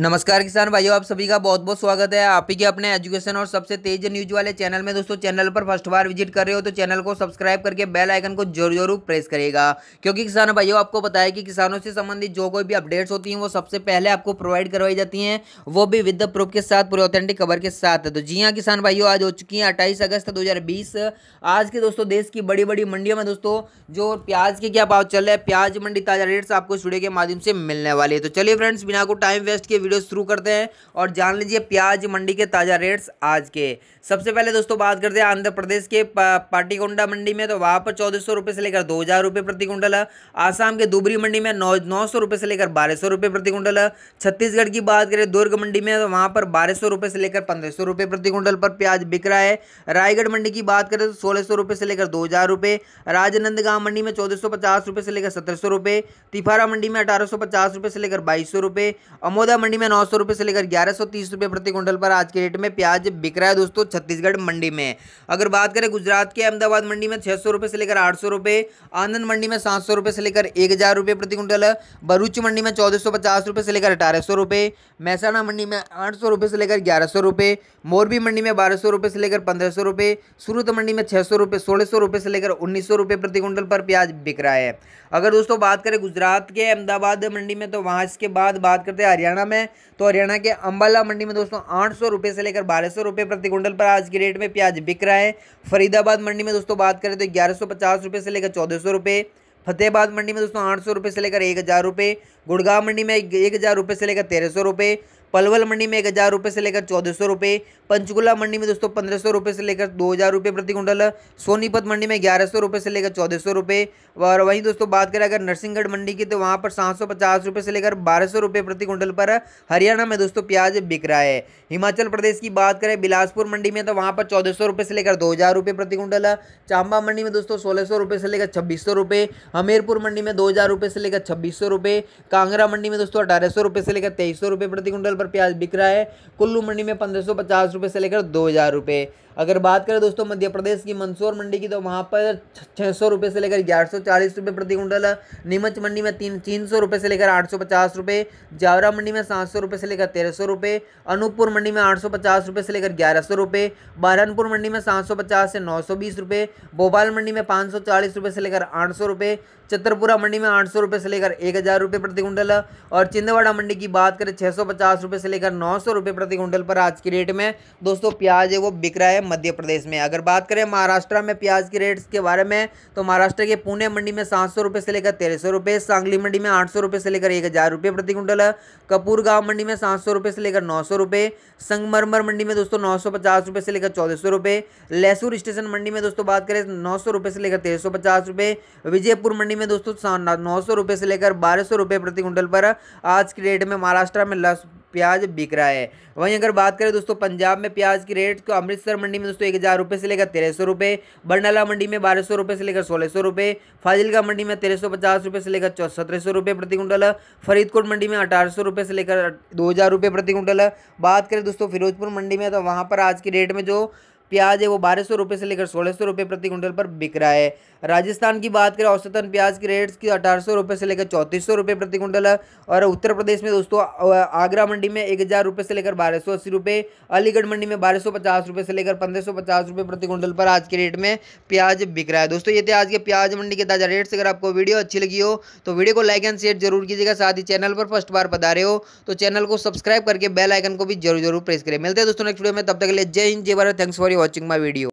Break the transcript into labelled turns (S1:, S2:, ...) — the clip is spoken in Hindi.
S1: नमस्कार किसान भाइयों आप सभी का बहुत बहुत स्वागत है आप ही के अपने एजुकेशन और सबसे तेज न्यूज वाले चैनल में दोस्तों चैनल पर फर्स्ट बार विजिट कर रहे हो तो चैनल को सब्सक्राइब करके बेल आइकन को जरूर जरूर प्रेस करेगा क्योंकि किसान भाइयों आपको बताया कि किसानों से संबंधित जो कोई भी अपडेट्स होती हैं वो सबसे पहले आपको प्रोवाइड करवाई जाती हैं वो भी विद प्रूफ के साथ पूरे ऑथेंटिक खबर के साथ तो जी हाँ किसान भाइयों आज हो चुकी हैं अट्ठाईस अगस्त दो आज के दोस्तों देश की बड़ी बड़ी मंडियों में दोस्तों जो प्याज के क्या भाव चल रहे हैं प्याज मंडी ताजा रेट्स आपको स्टूडियो के माध्यम से मिलने वाले तो चलिए फ्रेंड्स बिना को टाइम वेस्ट के वीडियो शुरू करते हैं और जान लीजिए प्याज मंडी के ताज़ा रेट्स आज के सबसे पहले दोस्तों बात करते हैं आंध्र प्रदेश के पाटीकोंडा मंडी में तो वहाँ पर चौदह सौ रुपये से लेकर दो हज़ार रुपये प्रति क्विंटल है आसाम के दुबरी मंडी में नौ नौ सौ रुपये से लेकर बारह सौ रुपये प्रति क्विंटल है छत्तीसगढ़ की बात करें दुर्ग मंडी में तो वहाँ पर बारह सौ रुपये से लेकर पंद्रह सौ रुपये प्रति क्विंटल पर प्याज बिक रहा है रायगढ़ मंडी की बात करें तो सोलह सौ रुपये से लेकर दो हज़ार रुपये राजनंदगांव मंडी में चौदह सौ पचास रुपये से लेकर सत्रह सौ रुपये तिफारा मंडी में अठारह सौ पचास रुपये से लेकर बाईस सौ रुपये अमोदा मंडी मंडी में नौ सौ रुपये से लेकर ग्यारह सौ तीस रुपये प्रति क्विंटल पर आज के रेट में प्याज बिक रहा है दोस्तों छत्तीसगढ़ मंडी में अगर बात करें गुजरात के अहमदाबाद मंडी में छः सौ रुपये से लेकर आठ सौ रुपये आनंद मंडी में सात सौ रुपये से लेकर एक हज़ार रुपये प्रति क्विंटल भरूच मंडी में चौदह सौ पचास रुपये से लेकर अठारह सौ रुपये महसाना मंडी में आठ सौ रुपये से लेकर ग्यारह सौ रुपये मोरबी मंडी में बारह सौ रुपये से लेकर पंद्रह सौ रुपये सूरत मंडी में छः सौ रुपये सोलह सौ रुपये से लेकर उन्नीस सौ रुपये प्रति क्विंटल पर प्याज बिक रहा है अगर दोस्तों बात करें गुजरात के अहमदाबाद मंडी में तो वहाँ इसके बाद बात करते हैं हरियाणा में है तो हरियाणा के अंबाला मंडी में दोस्तों आठ सौ रुपये से लेकर बारह सौ रुपये प्रति कुंटल पर आज के रेट में प्याज बिक रहा है फरीदाबाद मंडी में दोस्तों बात करें तो ग्यारह सौ पचास रुपये से लेकर चौदह सौ रुपये फतेहाबाद मंडी में दोस्तों आठ सौ रुपये से लेकर एक हज़ार रुपये गुड़गांव मंडी में एक हज़ार रुपये से लेकर तेरह सौ रुपये पलवल मंडी में एक हज़ार रुपये से लेकर चौदह सौ रुपये पंचकुला मंडी में दोस्तों पंद्रह सौ रुपये से लेकर दो हज़ार रुपये प्रति कुंटल सोनीपत मंडी में ग्यारह सौ रुपये से लेकर चौदह सौ रुपये और वहीं दोस्तों बात करें अगर नरसिंहगढ़ मंडी की तो वहाँ पर सात सौ पचास रुपये से लेकर बारह सौ रुपये प्रति कुंटल पर हरियाणा में दोस्तों प्याज बिक रहा है हिमाचल प्रदेश की बात करें बिलासपुर मंडी में तो वहाँ पर चौदह सौ रुपये से लेकर दो हज़ार रुपये प्रति कुंटल चांबा मंडी में दोस्तों सोलह सौ रुपये से लेकर छब्बीस सौ रुपये हमीरपुर मंडी में दो हज़ार रुपये से लेकर छब्बीस सौ रुपये कांगड़ा मंडी में दोस्तों अठारह सौ रुपये से लेकर तेईस सौ रुपये प्रति कुंटल पर प्याज बिक रहा है कुल्लू मंडी में पंद्रह सौ पचास रुपये से लेकर दो हज़ार रुपये अगर बात करें दोस्तों मध्य प्रदेश की मंदसौर मंडी की तो वहाँ पर छः सौ रुपये से लेकर ग्यारह सौ चालीस रुपये प्रति कुंटल नीमच मंडी में तीन तीन सौ रुपये से लेकर आठ सौ पचास रुपये जावरा मंडी में सात सौ रुपये से लेकर तेरह सौ रुपये अनूपपुर मंडी में आठ सौ पचास रुपये से लेकर ग्यारह सौ रुपये बारहनपुर मंडी में सात सौ पचास से नौ सौ बीस रुपये भोपाल मंडी में पाँच सौ चालीस रुपये से लेकर आठ सौ रुपये छतरपुरा मंडी में आठ सौ रुपये से लेकर एक हज़ार रुपये प्रति कुंटल और चिंदवाड़ा मंडी की बात करें छः सौ पचास रुपये से लेकर नौ सौ रुपये प्रति क्विंटल पर आज की रेट में दोस्तों प्याज है वो बिक रहा है मध्य प्रदेश में अगर बात करें महाराष्ट्र में प्याज के रेट्स के बारे में तो महाराष्ट्र के पुणे मंडी में सात सौ रुपये से लेकर तेरह सौ रुपये सांगली मंडी में आठ सौ रुपये से लेकर एक हज़ार रुपये प्रति क्विंटल कपूर कपूरगांव मंडी में सात सौ रुपये से लेकर नौ सौ रुपये संगमरमर मंडी में दोस्तों नौ सौ पचास रुपये से लेकर चौदह सौ रुपये लहसुर स्टेशन मंडी में दोस्तों बात करें नौ सौ रुपये से लेकर तेरह सौ पचास रुपये विजयपुर मंडी में दोस्तों नौ सौ रुपये से लेकर बारह सौ रुपये प्रति क्विंटल पर आज की डेट में महाराष्ट्र में प्याज बिक रहा है वहीं अगर बात करें दोस्तों पंजाब में प्याज की रेट तो अमृतसर मंडी में दोस्तों एक हज़ार रुपये से लेकर तेरह सौ रुपये बरनाला मंडी में बारह सौ रुपये से लेकर सोलह सौ रुपये फाजिलका मंडी में तेरह सौ पचास रुपये से लेकर सत्रह सौ रुपये प्रति कुंटल फरीदकोट मंडी में अठारह सौ रुपये से लेकर दो हज़ार रुपये प्रति कुंटल बात करें दोस्तों फिरोजपुर मंडी में तो वहाँ पर आज की रेट में जो प्याज है वो बारह सौ रुपये से लेकर सोलह सौ रुपये प्रति क्विंटल पर बिक रहा है राजस्थान की बात करें औसतन प्याज के रेट्स की अठारह सौ रुपये से लेकर चौंतीस सौ रुपये प्रति क्विंटल है और उत्तर प्रदेश में दोस्तों आगरा मंडी में एक हज़ार रुपये से लेकर बारह सौ अस्सी रुपये अलीगढ़ मंडी में बारह सौ पचास रुपये से लेकर पंद्रह सौ पचास रुपये प्रति क्विंटल पर आज के रेट में प्याज बिक रहा है दोस्तों ये थे आज के प्याज मंडी के ताज़ा रेट्स अगर आपको वीडियो अच्छी लगी हो तो वीडियो को लाइक एंड शेयर जरूर कीजिएगा साथ ही चैनल पर फर्स्ट बार पधारे हो तो चैनल को सब्सक्राइब करके बेल आइकन को भी जरूर जरूर प्रेस करें मिलते हैं दोस्तों नेक्स्ट वीडियो में तब तक के लिए जय हिंद जय Bharat thanks for watching my video